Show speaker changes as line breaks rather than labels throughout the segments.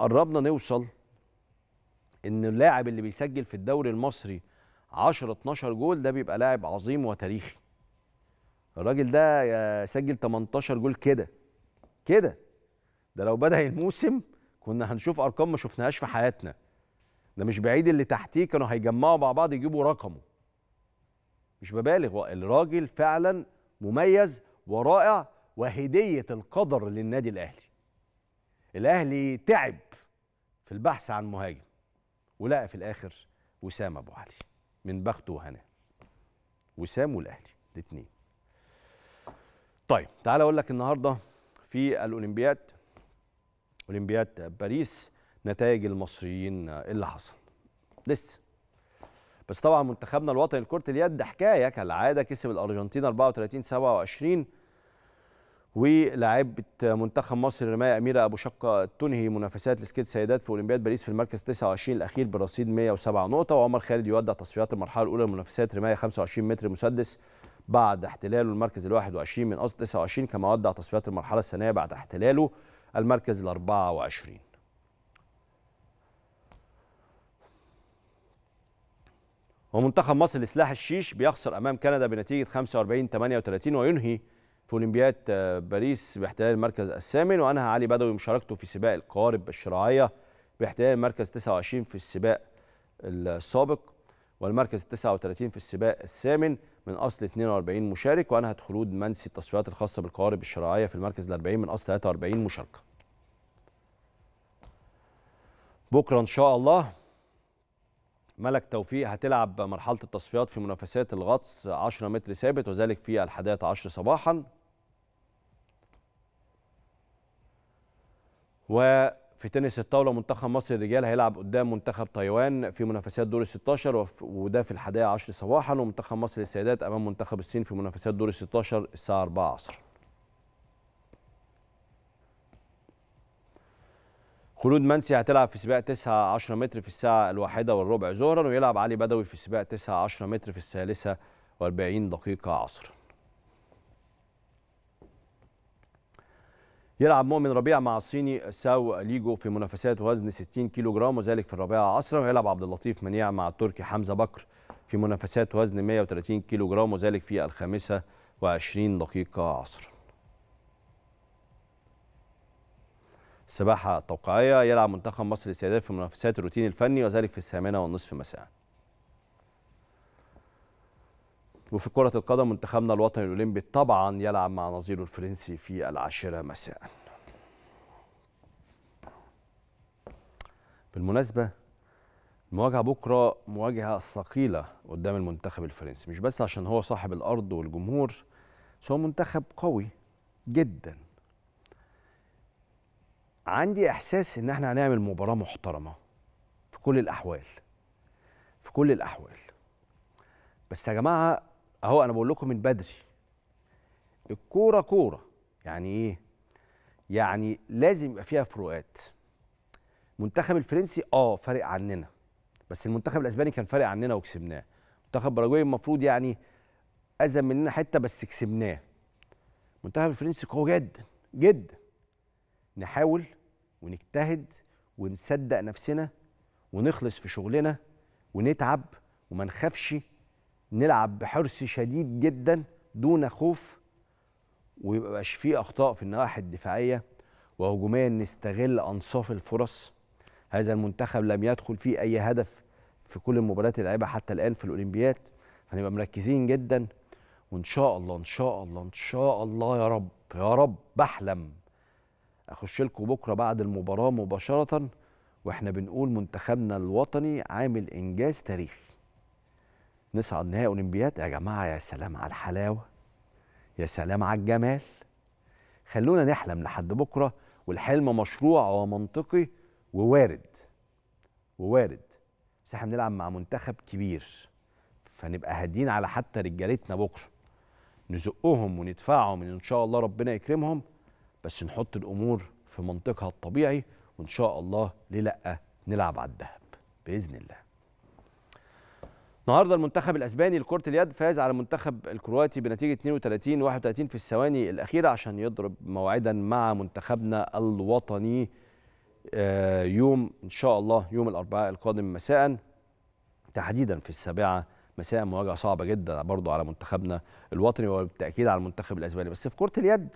قربنا نوصل ان اللاعب اللي بيسجل في الدوري المصري 10 12 جول ده بيبقى لاعب عظيم وتاريخي الراجل ده سجل 18 جول كده كده ده لو بدا الموسم كنا هنشوف ارقام ما شفناهاش في حياتنا ده مش بعيد اللي تحتيه كانوا هيجمعوا مع بعض يجيبوا رقمه مش ببالغ الراجل فعلا مميز ورائع وهديه القدر للنادي الاهلي الاهلي تعب في البحث عن مهاجم ولقى في الاخر وسام ابو علي من بخته وهنا وسام والاهلي الاثنين طيب تعال اقول لك النهارده في الاولمبياد اولمبياد باريس نتائج المصريين اللي حصل لسه بس طبعا منتخبنا الوطني لكره اليد حكايه كالعاده كسب الارجنتين 34 27 ولاعيبه منتخب مصر رماية أميرة أبو شقة تنهي منافسات لسكيت سيدات في أولمبياد باريس في المركز 29 الأخير برصيد 107 نقطة وعمر خالد يودع تصفيات المرحلة الأولى لمنافسات رماية 25 متر مسدس بعد احتلاله المركز ال 21 من أصل 29 كما ودع تصفيات المرحلة الثانية بعد احتلاله المركز ال 24 ومنتخب مصر لسلاح الشيش بيخسر أمام كندا بنتيجة 45 38 وينهي في أولمبياد آه، باريس باحتلال المركز الثامن وأنهى علي بدوي مشاركته في سباق القوارب الشراعية باحتلال المركز 29 في السباق السابق والمركز 39 في السباق الثامن من أصل 42 مشارك وأنهت خلود منسي التصفيات الخاصة بالقوارب الشراعية في المركز 40 من أصل 43 مشاركة بكرة إن شاء الله ملك توفيق هتلعب مرحلة التصفيات في منافسات الغطس 10 متر ثابت وذلك في الحادية 11 صباحا وفي تنس الطاولة منتخب مصر الرجال هيلعب قدام منتخب تايوان في منافسات دور ال 16 وده في الحادية عشر صباحا ومنتخب مصر للسيدات أمام منتخب الصين في منافسات دور ال 16 الساعة 4 عصرا. خلود منسي هتلعب في سباق 9 10 متر في الساعة الواحدة والربع ظهرا ويلعب علي بدوي في سباق 9 10 متر في الثالثة و40 دقيقة عصرا. يلعب مؤمن ربيع مع الصيني ساو ليجو في منافسات وزن 60 كيلو جرام وذلك في الرابعة عصرا ويلعب عبد اللطيف منيع مع التركي حمزة بكر في منافسات وزن 130 كيلو جرام وذلك في الخامسة وعشرين دقيقة عصرا السباحة التوقيعية يلعب منتخب مصر للسيدات في منافسات الروتين الفني وذلك في الثامنة والنصف مساءً وفي كرة القدم منتخبنا الوطني الأولمبي طبعا يلعب مع نظيره الفرنسي في العاشرة مساء بالمناسبة المواجهة بكرة مواجهة ثقيلة قدام المنتخب الفرنسي مش بس عشان هو صاحب الأرض والجمهور بس هو منتخب قوي جدا عندي إحساس إن احنا هنعمل مباراة محترمة في كل الأحوال في كل الأحوال بس يا جماعة اهو انا بقول لكم من بدري الكوره كوره يعني ايه يعني لازم يبقى فيها فروقات منتخب الفرنسي اه فارق عننا بس المنتخب الاسباني كان فارق عننا وكسبناه منتخب باراجواي المفروض يعني اذى مننا حته بس كسبناه منتخب الفرنسي قوي جدا جدا نحاول ونجتهد ونصدق نفسنا ونخلص في شغلنا ونتعب وما نخافش نلعب بحرص شديد جدا دون خوف ويبقاش فيه اخطاء في النواحي الدفاعيه وهجوميا نستغل انصاف الفرص هذا المنتخب لم يدخل فيه اي هدف في كل المباريات اللي لعبها حتى الان في الاولمبياد هنبقى مركزين جدا وان شاء الله ان شاء الله ان شاء الله يا رب يا رب بحلم اخش لكم بكره بعد المباراه مباشره واحنا بنقول منتخبنا الوطني عامل انجاز تاريخي نصعد نهائي اولمبياد يا جماعه يا سلام على الحلاوه يا سلام على الجمال خلونا نحلم لحد بكره والحلم مشروع ومنطقي ووارد ووارد بس احنا بنلعب مع منتخب كبير فنبقى هادين على حتى رجالتنا بكره نزقهم وندفعهم ان شاء الله ربنا يكرمهم بس نحط الامور في منطقها الطبيعي وان شاء الله ليه لا نلعب على الذهب باذن الله النهارده المنتخب الاسباني لكره اليد فاز على المنتخب الكرواتي بنتيجه 32 31 في الثواني الاخيره عشان يضرب موعدا مع منتخبنا الوطني آه، يوم ان شاء الله يوم الاربعاء القادم مساء تحديدا في السابعه مساء مواجهه صعبه جدا برضه على منتخبنا الوطني وبالتاكيد على المنتخب الاسباني بس في كره اليد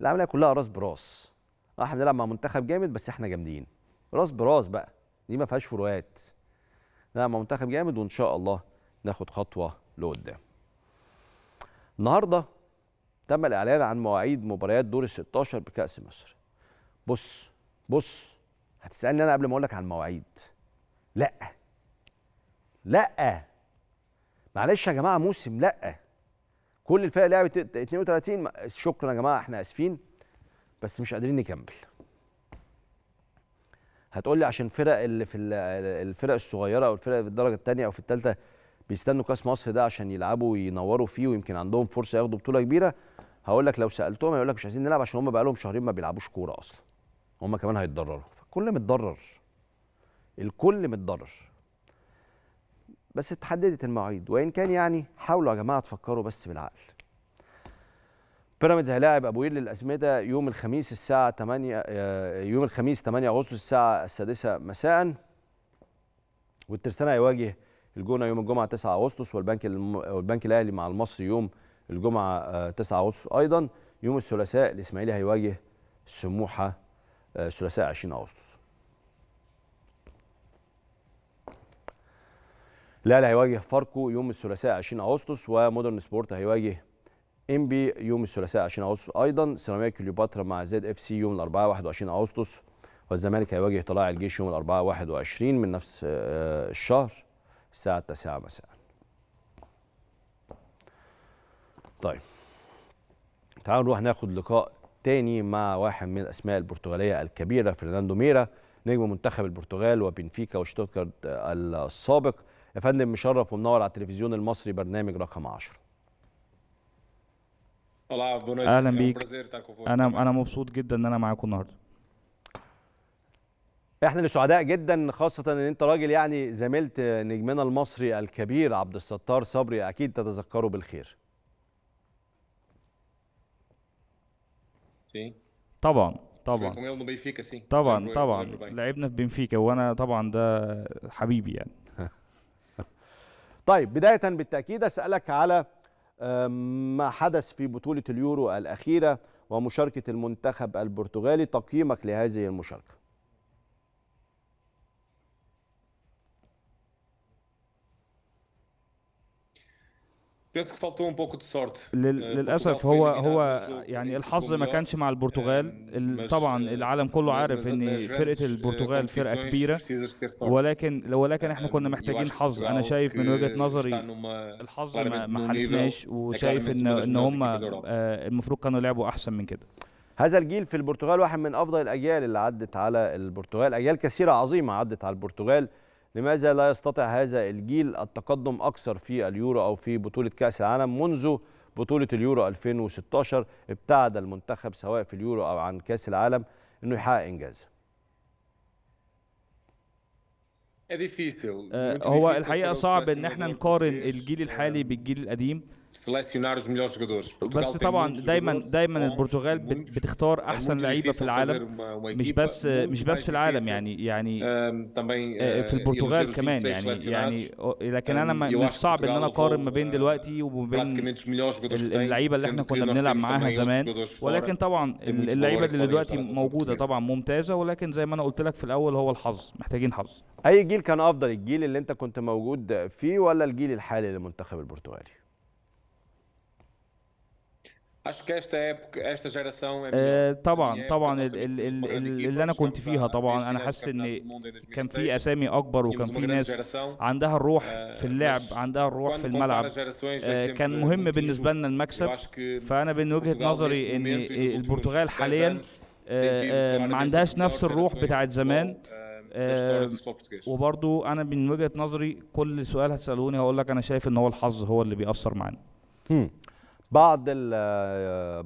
العمليه كلها راس براس احنا بنلعب مع منتخب جامد بس احنا جامدين راس براس بقى دي ما فيهاش فروقات لا منتخب جامد وان شاء الله ناخد خطوه لقدام النهارده تم الاعلان عن مواعيد مباريات دور ال 16 بكاس مصر بص بص هتسالني انا قبل ما اقول لك عن المواعيد لا لا معلش يا جماعه موسم لا كل الفرق لعبت 32 شكرا يا جماعه احنا اسفين بس مش قادرين نكمل هتقول لي عشان الفرق اللي في الفرق الصغيره او الفرق في الدرجه الثانيه او في الثالثه بيستنوا كاس مصر ده عشان يلعبوا وينوروا فيه ويمكن عندهم فرصه ياخدوا بطوله كبيره هقول لك لو سالتهم هيقول لك مش عايزين نلعب عشان هم بقى لهم شهرين ما بيلعبوش كوره اصلا هم كمان هيتضرروا فالكل متضرر الكل متضرر بس اتحددت المواعيد وان كان يعني حاولوا يا جماعه تفكروا بس بالعقل بيراميدز هيلاعب ابو قير للاسمده يوم الخميس الساعه 8 آه، يوم الخميس 8 اغسطس الساعه السادسة مساء والترسانه هيواجه الجونه يوم الجمعه 9 اغسطس والبنك والبنك الاهلي مع المصري يوم الجمعه 9 آه، اغسطس ايضا يوم الثلاثاء الاسماعيلي هيواجه سموحه آه، الثلاثاء 20 اغسطس الاهلي هيواجه فاركو يوم الثلاثاء 20 اغسطس ومودرن سبورت هيواجه ام بي يوم الثلاثاء 20 اغسطس ايضا سيراميكا كليوباترا مع زد اف سي يوم الاربعاء 21 اغسطس والزمالك هيواجه طلائع الجيش يوم الاربعاء 21 من نفس آه، الشهر الساعه 9 مساء. طيب تعالوا نروح ناخد لقاء تاني مع واحد من الاسماء البرتغاليه الكبيره فرناندو ميرا نجم منتخب البرتغال وبنفيكا وشتوتغارت السابق يا فندم مشرف ومنور على التلفزيون المصري برنامج رقم 10
اهلا
um بيك انا انا مبسوط جدا ان انا معاكم النهارده احنا اللي سعداء جدا خاصه ان انت راجل يعني زميلت نجمنا المصري الكبير عبد الستار صبري اكيد تتذكره بالخير طبعا طبعا طبعا طبعا
لعبنا في بنفيكا وانا طبعا ده حبيبي يعني
طيب بدايه بالتاكيد اسالك على ما حدث في بطولة اليورو الأخيرة ومشاركة المنتخب البرتغالي تقييمك لهذه المشاركة
بس faltou um pouco للاسف eh, هو هو
يعني الحظ ما كانش مع البرتغال eh, طبعا eh, العالم كله عارف ان فرقه البرتغال فرقه كبيره ولكن ولكن احنا كنا محتاجين حظ انا شايف من وجهه نظري الحظ ما حلفناش وشايف ان ان هم آه، المفروض كانوا
لعبوا احسن من كده هذا الجيل في البرتغال واحد من افضل الاجيال اللي عدت على البرتغال اجيال كثيره عظيمه عدت على البرتغال لماذا لا يستطع هذا الجيل التقدم أكثر في اليورو أو في بطولة كأس العالم منذ بطولة اليورو 2016 ابتعد المنتخب سواء في اليورو أو عن كأس العالم أنه يحقق إنجاز
آه، هو الحقيقة صعب أن احنا
نقارن
الجيل الحالي بالجيل القديم selecionar يعني e eh, os melhores jogadores. بس طبعا دايما دايما البرتغال بتختار احسن لعيبه في العالم مش بس مش بس في العالم يعني يعني في البرتغال كمان يعني يعني لكن انا من الصعب ان انا اقارن ما بين دلوقتي وما بين اللعيبه اللي احنا كنا بنلعب معاها زمان ولكن طبعا اللعيبه اللي دلوقتي موجوده طبعا ممتازه ولكن زي ما انا قلت لك في الاول
هو الحظ محتاجين حظ اي جيل كان افضل الجيل اللي انت كنت موجود فيه ولا الجيل الحالي للمنتخب البرتغالي
Acho que esta época, esta
طبعا طبعا اللي انا كنت فيها طبعا انا حاسس ان كان في اسامي اكبر وكان في ناس عندها الروح في اللعب عندها الروح في الملعب كان مهم بالنسبه لنا المكسب فانا من وجهه نظري ان البرتغال حاليا آه، آه، ما عندهاش نفس الروح بتاعت زمان آه, آه، وبرضو انا من وجهه نظري كل سؤال هتسالوني هقول لك انا شايف ان هو الحظ هو اللي بيأثر معانا
بعض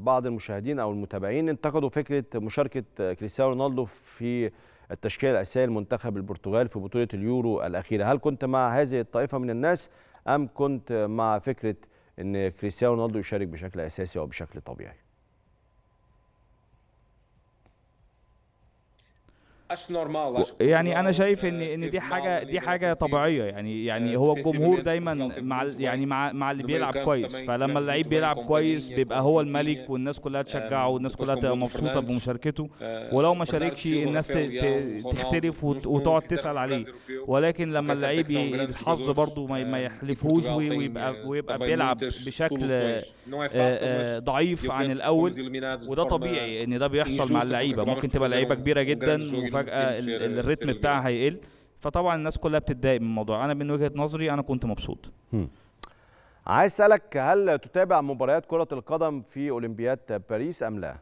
بعض المشاهدين او المتابعين انتقدوا فكره مشاركه كريستيانو رونالدو في التشكيله الاساسيه لمنتخب البرتغال في بطوله اليورو الاخيره، هل كنت مع هذه الطائفه من الناس ام كنت مع فكره ان كريستيانو رونالدو يشارك بشكل اساسي او بشكل طبيعي؟
يعني انا شايف ان آه، ان دي حاجه دي حاجه طبيعيه يعني آه، يعني هو الجمهور دايما مع يعني مع مع اللي بيلعب كويس فلما اللعيب بيلعب كويس يعني بيبقى هو الملك والناس كلها آه، تشجعه والناس كلها تبقى مبسوطه بمشاركته ولو ما شاركش الناس تختلف وتقعد تسال عليه ولكن لما اللعيب الحظ برضه ما يحلفهوش ويبقى ويبقى بيلعب بشكل ضعيف عن الاول
وده طبيعي ان ده بيحصل مع اللعيبه ممكن تبقى لعيبه كبيره جدا وفجاه فجاه
الريتم بتاعها هيقل فطبعا الناس كلها بتتضايق من الموضوع انا من وجهه نظري انا كنت مبسوط
عايز اسالك هل تتابع مباريات كره القدم في اولمبياد باريس ام لا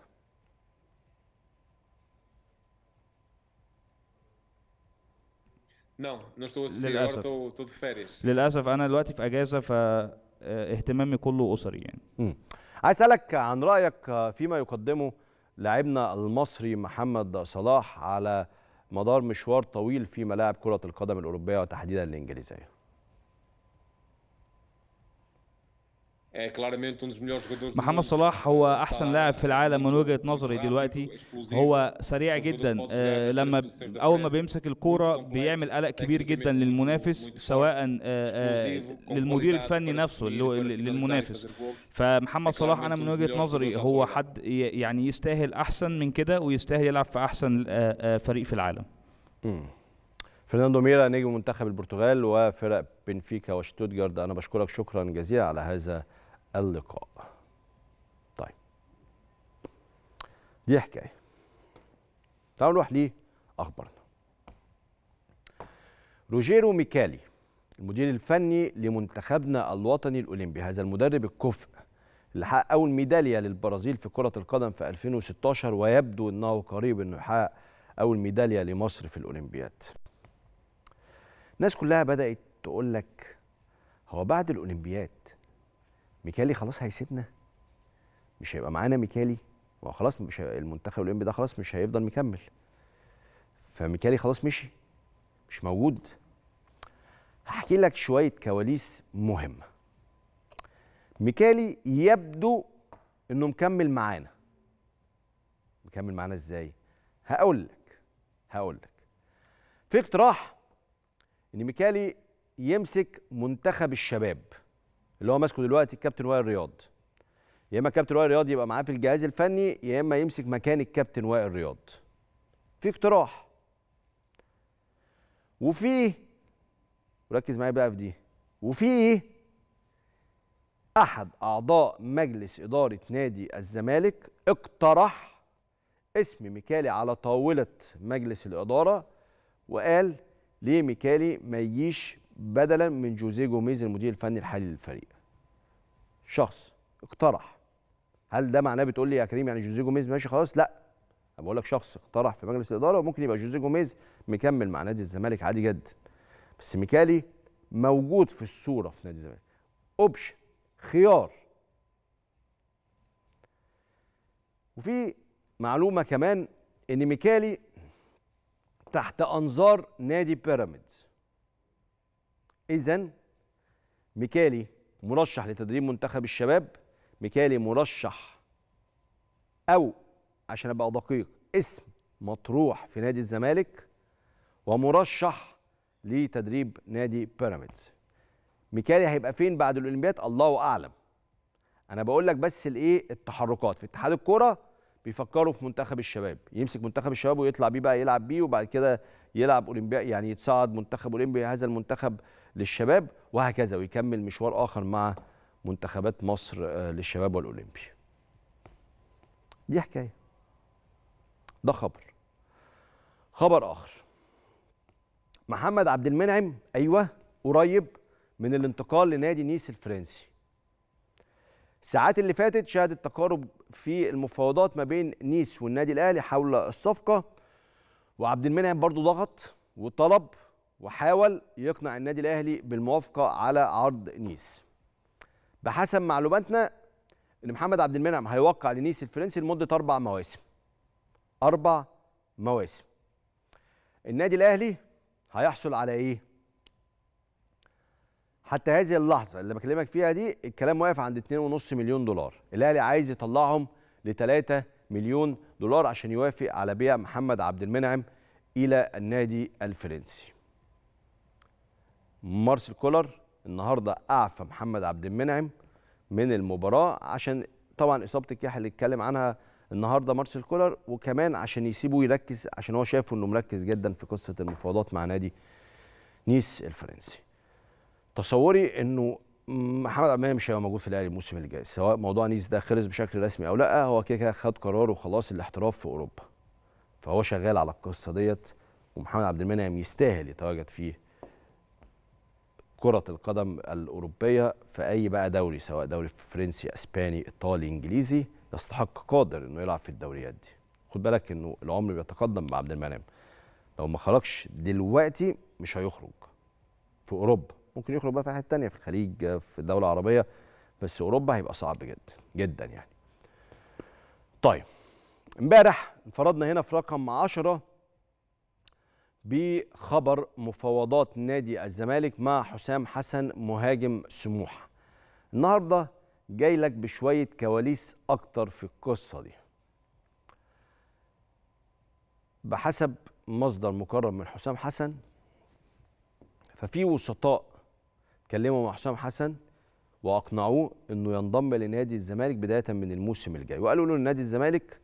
للأسف.
للاسف انا دلوقتي في اجازه فاهتمامي آه، كله اسري يعني
عايز اسالك عن رايك فيما يقدمه لاعبنا المصري محمد صلاح على مدار مشوار طويل في ملاعب كرة القدم الأوروبية وتحديدا الإنجليزية محمد صلاح هو احسن لاعب
في العالم من وجهه نظري دلوقتي هو سريع جدا لما اول ما بيمسك الكوره بيعمل قلق كبير جدا للمنافس سواء للمدير الفني نفسه للمنافس فمحمد صلاح انا من وجهه نظري هو حد يعني يستاهل احسن من كده ويستاهل يلعب في احسن فريق في العالم
فرناندو ميرا نجم منتخب البرتغال وفرق بنفيكا وشتوتجارد انا بشكرك شكرا جزيلا على هذا اللقاء طيب دي حكايه تعالوا نروح ليه اخبارنا روجيرو ميكالي المدير الفني لمنتخبنا الوطني الاولمبي هذا المدرب الكفء اللي حقق اول ميداليه للبرازيل في كره القدم في 2016 ويبدو انه قريب انه يحقق اول ميداليه لمصر في الاولمبياد الناس كلها بدات تقول لك هو بعد الاولمبياد ميكالي خلاص هيسيبنا مش هيبقى معانا ميكالي هو خلاص مش المنتخب الاولمبي ده خلاص مش هيفضل مكمل فميكالي خلاص مشي مش موجود هحكي لك شويه كواليس مهمه ميكالي يبدو انه مكمل معانا مكمل معانا ازاي هقول لك هقول لك في اقتراح ان ميكالي يمسك منتخب الشباب اللي هو ماسكه دلوقتي الكابتن وائل رياض يا اما كابتن وائل رياض يبقى معاه في الجهاز الفني يا اما يمسك مكان الكابتن وائل رياض في اقتراح وفي وركز معايا بقى في دي وفي احد اعضاء مجلس اداره نادي الزمالك اقترح اسم ميكالي على طاوله مجلس الاداره وقال ليه ميكالي ما يجيش بدلا من جوزيه جوميز المدير الفني الحالي للفريق شخص اقترح هل ده معناه بتقول لي يا كريم يعني جوزيه جوميز ماشي خلاص لا انا بقول لك شخص اقترح في مجلس الاداره وممكن يبقى جوزيه جوميز مكمل مع نادي الزمالك عادي جدا بس ميكالي موجود في الصوره في نادي الزمالك اوبشن خيار وفي معلومه كمان ان ميكالي تحت انظار نادي بيراميدز إذا ميكالي مرشح لتدريب منتخب الشباب ميكالي مرشح أو عشان أبقى دقيق اسم مطروح في نادي الزمالك ومرشح لتدريب نادي بيراميدز ميكالي هيبقى فين بعد الاولمبياد الله اعلم انا بقول لك بس الايه التحركات في اتحاد الكوره بيفكروا في منتخب الشباب يمسك منتخب الشباب ويطلع بيه بقى يلعب بيه وبعد كده يلعب اولمبياد يعني يتصعد منتخب اولمبي هذا المنتخب للشباب وهكذا ويكمل مشوار آخر مع منتخبات مصر آه، للشباب والأولمبي دي حكاية ده خبر خبر آخر محمد عبد المنعم أيوة قريب من الانتقال لنادي نيس الفرنسي الساعات اللي فاتت شهدت تقارب في المفاوضات ما بين نيس والنادي الاهلي حول الصفقه وعبد المنعم برضو ضغط وطلب وحاول يقنع النادي الاهلي بالموافقه على عرض نيس بحسب معلوماتنا ان محمد عبد المنعم هيوقع لنيس الفرنسي لمده اربع مواسم اربع مواسم النادي الاهلي هيحصل على ايه حتى هذه اللحظه اللي بكلمك فيها دي الكلام واقف عند 2.5 مليون دولار الاهلي عايز يطلعهم ل 3 مليون دولار عشان يوافق على بيع محمد عبد المنعم الى النادي الفرنسي مارسيل كولر النهارده اعفى محمد عبد المنعم من المباراه عشان طبعا اصابه الكاح اللي اتكلم عنها النهارده مارسيل كولر وكمان عشان يسيبه يركز عشان هو شايفه انه مركز جدا في قصه المفاوضات مع نادي نيس الفرنسي. تصوري انه محمد عبد المنعم مش هيبقى موجود في الاهلي الموسم اللي جاي سواء موضوع نيس ده خلص بشكل رسمي او لا هو كده كده خد قراره خلاص الاحتراف في اوروبا. فهو شغال على القصه ديت ومحمد عبد المنعم يستاهل يتواجد فيه كرة القدم الأوروبية في أي بقى دوري سواء دوري فرنسي أسباني إيطالي إنجليزي يستحق قادر إنه يلعب في الدوريات دي خد بالك إنه العمر بيتقدم مع عبد المنعم لو ما خرجش دلوقتي مش هيخرج في أوروبا ممكن يخرج بقى في حتة تانية في الخليج في دولة عربية بس أوروبا هيبقى صعب جدا جدا يعني طيب امبارح انفردنا هنا في رقم 10 بخبر مفاوضات نادي الزمالك مع حسام حسن مهاجم سموحه النهارده جاي لك بشويه كواليس اكتر في القصه دي بحسب مصدر مكرم من حسام حسن ففي وسطاء اتكلموا مع حسام حسن واقنعوه انه ينضم لنادي الزمالك بدايه من الموسم الجاي وقالوا له نادي الزمالك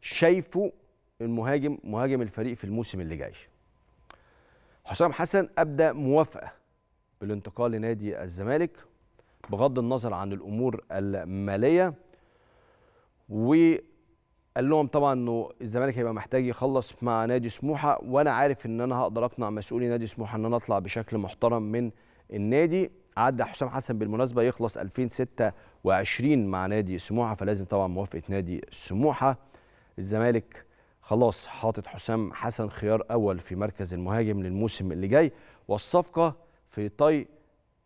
شايفه المهاجم مهاجم الفريق في الموسم اللي جاي حسام حسن أبدى موافقة بالانتقال لنادي الزمالك بغض النظر عن الأمور المالية وقال لهم طبعا انه الزمالك هيبقى محتاج يخلص مع نادي سموحه وانا عارف ان انا هقدر اقنع مسؤولي نادي سموحه ان انا اطلع بشكل محترم من النادي عدى حسام حسن بالمناسبه يخلص 2026 مع نادي سموحه فلازم طبعا موافقه نادي سموحه الزمالك خلاص حاطط حسام حسن خيار اول في مركز المهاجم للموسم اللي جاي والصفقه في طي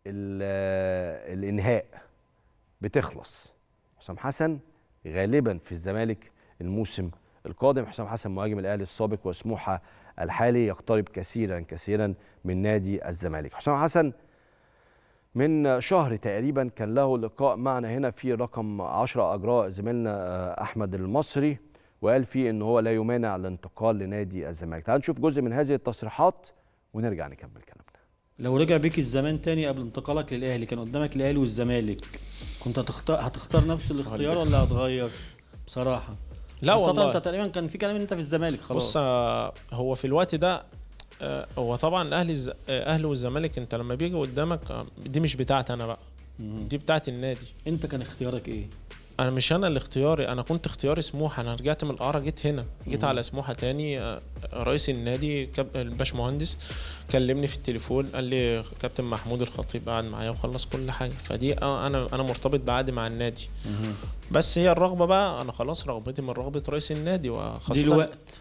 الانهاء بتخلص حسام حسن غالبا في الزمالك الموسم القادم حسام حسن مهاجم الاهلي السابق وسموحه الحالي يقترب كثيرا كثيرا من نادي الزمالك حسام حسن من شهر تقريبا كان له لقاء معنا هنا في رقم 10 اجراء زميلنا آه، احمد المصري وقال فيه ان هو لا يمانع الانتقال لنادي الزمالك تعال نشوف جزء من هذه التصريحات ونرجع نكمل كلامنا لو رجع بيك الزمان تاني قبل انتقالك للاهلي كان قدامك الاهلي والزمالك كنت هتختار هتختار نفس الاختيار ولا
هتغير بصراحه لا والله انت تقريبا كان في كلام ان انت في الزمالك خلاص بص آه، هو في الوقت ده آه، هو طبعا الاهلي آه، اهل والزمالك انت لما بيجي قدامك دي مش بتاعتي انا بقى دي بتاعت النادي انت كان اختيارك ايه انا مش انا اللي اختياري انا كنت اختياري سموحه انا رجعت من القاره جيت هنا جيت على سموحه تاني آه، رئيس النادي الباشمهندس كلمني في التليفون قال لي كابتن محمود الخطيب قعد معايا وخلص كل حاجه فدي انا انا مرتبط بعقد مع النادي بس هي الرغبه بقى انا خلاص رغبتي من رغبه رئيس النادي وخاصه دلوقتي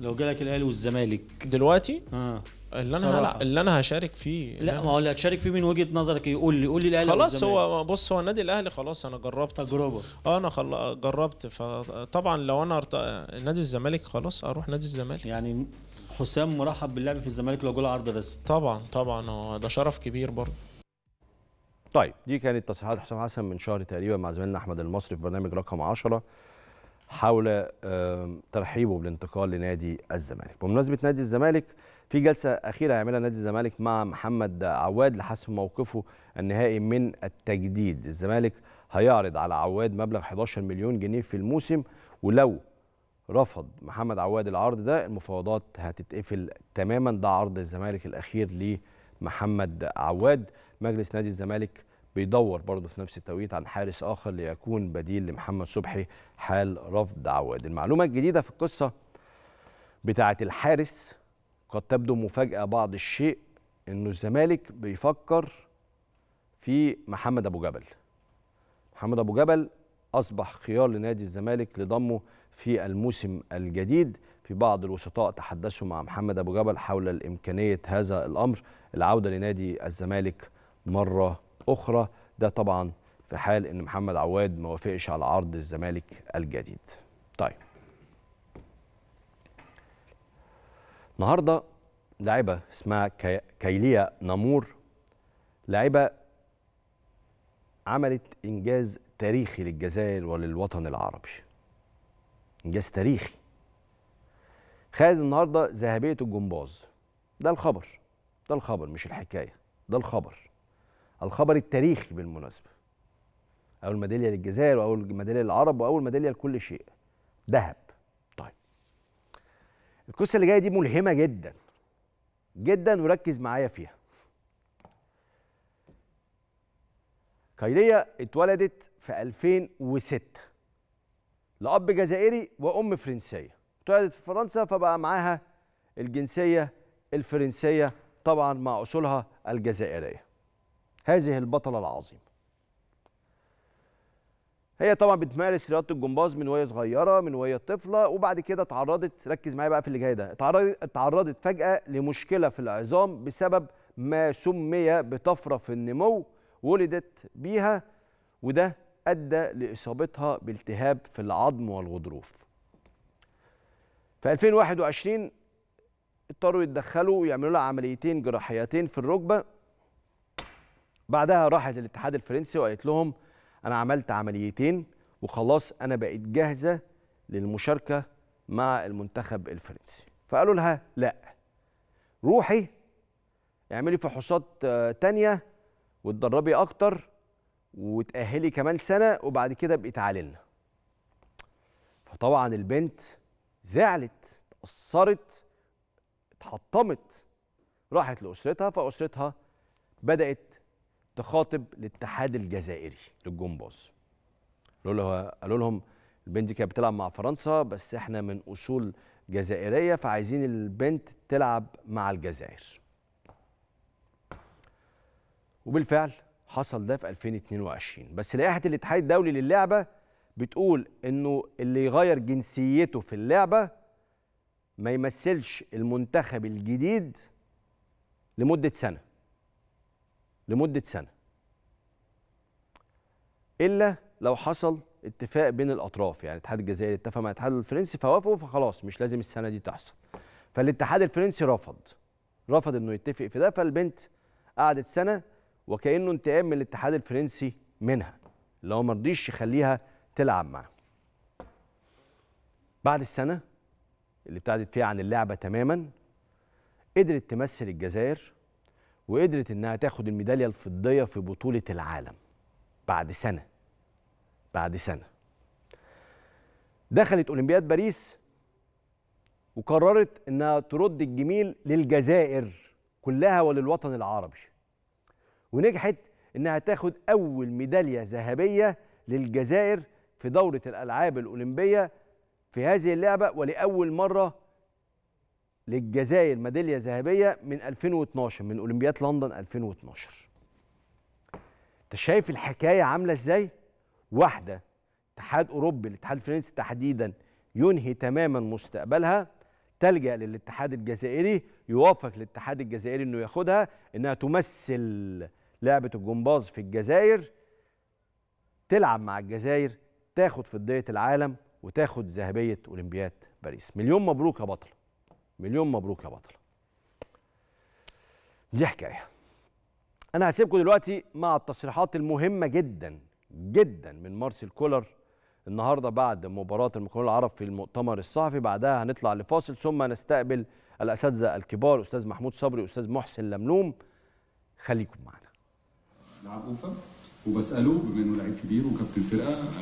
لو جالك الاهلي والزمالك دلوقتي اه اللي انا اللي انا هشارك فيه لا ما هو اللي هتشارك فيه من وجهه نظرك يقول لي قول لي الاهلي خلاص هو بص هو النادي الاهلي خلاص انا جربت تجربه اه انا خل... جربت فطبعا لو انا أرت... نادي الزمالك خلاص اروح نادي الزمالك يعني حسام مرحب باللعب في الزمالك لو جه عرض رسمي طبعا طبعا هو ده شرف كبير برضه
طيب دي كانت تصريحات حسام حسن من شهر تقريبا مع زميلنا احمد المصري في برنامج رقم 10 حول ترحيبه بالانتقال لنادي الزمالك بمناسبه نادي الزمالك في جلسه اخيره هيعملها نادي الزمالك مع محمد عواد لحسم موقفه النهائي من التجديد الزمالك هيعرض على عواد مبلغ 11 مليون جنيه في الموسم ولو رفض محمد عواد العرض ده المفاوضات هتتقفل تماما ده عرض الزمالك الاخير لمحمد عواد مجلس نادي الزمالك بيدور برضه في نفس التوقيت عن حارس اخر ليكون بديل لمحمد صبحي حال رفض عواد المعلومه الجديده في القصه بتاعه الحارس قد تبدو مفاجأة بعض الشيء إنه الزمالك بيفكر في محمد أبو جبل محمد أبو جبل أصبح خيار لنادي الزمالك لضمه في الموسم الجديد في بعض الوسطاء تحدثوا مع محمد أبو جبل حول الإمكانية هذا الأمر العودة لنادي الزمالك مرة أخرى ده طبعا في حال أن محمد عواد ما وافقش على عرض الزمالك الجديد طيب النهارده لاعبه اسمها كايليا نامور لاعبه عملت انجاز تاريخي للجزائر وللوطن العربي انجاز تاريخي خد النهارده ذهبيه الجمباز ده الخبر ده الخبر مش الحكايه ده الخبر الخبر التاريخي بالمناسبه اول ميداليه للجزائر واول ميداليه للعرب واول ميداليه لكل شيء ذهب القصه اللي جايه دي ملهمه جدا جدا وركز معايا فيها كايليا اتولدت في 2006 لاب جزائري وام فرنسيه اتولدت في فرنسا فبقى معاها الجنسيه الفرنسيه طبعا مع اصولها الجزائريه هذه البطله العظيمه هي طبعا بتمارس رياضه الجمباز من وهي صغيره من وهي طفله وبعد كده اتعرضت ركز معايا بقى في اللي جاي ده اتعرضت فجاه لمشكله في العظام بسبب ما سمي بطفره في النمو ولدت بيها وده ادى لاصابتها بالتهاب في العظم والغضروف. في 2021 اضطروا يتدخلوا ويعملوا لها عمليتين جراحيتين في الركبه بعدها راحت الاتحاد الفرنسي وقالت لهم انا عملت عمليتين وخلاص انا بقيت جاهزه للمشاركه مع المنتخب الفرنسي فقالوا لها لا روحي اعملي فحوصات آه، تانية وتدربي اكتر وتاهلي كمان سنه وبعد كده ابقي تعالي لنا فطبعا البنت زعلت اتأثرت اتحطمت راحت لأسرتها فأسرتها بدأت تخاطب الاتحاد الجزائري للجمباز قالوا لهم البنت كانت بتلعب مع فرنسا بس احنا من اصول جزائريه فعايزين البنت تلعب مع الجزائر وبالفعل حصل ده في 2022 بس لائحه الاتحاد الدولي للعبه بتقول انه اللي يغير جنسيته في اللعبه ما يمثلش المنتخب الجديد لمده سنه لمده سنه الا لو حصل اتفاق بين الاطراف يعني الاتحاد الجزائري اتفق مع الاتحاد الفرنسي فوافقوا فخلاص مش لازم السنه دي تحصل فالاتحاد الفرنسي رفض رفض انه يتفق في ده فالبنت قعدت سنه وكانه انتقام من الاتحاد الفرنسي منها اللي هو ما رضيش يخليها تلعب معاه بعد السنه اللي ابتعدت فيها عن اللعبه تماما قدرت تمثل الجزائر وقدرت انها تاخد الميداليه الفضيه في بطوله العالم بعد سنه بعد سنه دخلت اولمبياد باريس وقررت انها ترد الجميل للجزائر كلها وللوطن العربي ونجحت انها تاخد اول ميداليه ذهبيه للجزائر في دوره الالعاب الاولمبيه في هذه اللعبه ولاول مره للجزائر ميداليه ذهبيه من 2012 من اولمبياد لندن 2012 انت شايف الحكايه عامله ازاي واحده اتحاد اوروبي الاتحاد الفرنسي تحديدا ينهي تماما مستقبلها تلجا للاتحاد الجزائري يوافق الاتحاد الجزائري انه ياخدها انها تمثل لعبه الجمباز في الجزائر تلعب مع الجزائر تاخد فضيه العالم وتاخد ذهبيه اولمبياد باريس مليون مبروك يا بطل مليون مبروك يا بطل دي حكايه انا هسيبكم دلوقتي مع التصريحات المهمه جدا جدا من مارسيل كولر النهارده بعد مباراه المقاولون العرب في المؤتمر الصحفي بعدها هنطلع لفاصل ثم نستقبل الاساتذه الكبار استاذ محمود صبري استاذ محسن لملوم خليكم معنا مع اوفا وبساله بما انه لعيب كبير وكابتن فرقه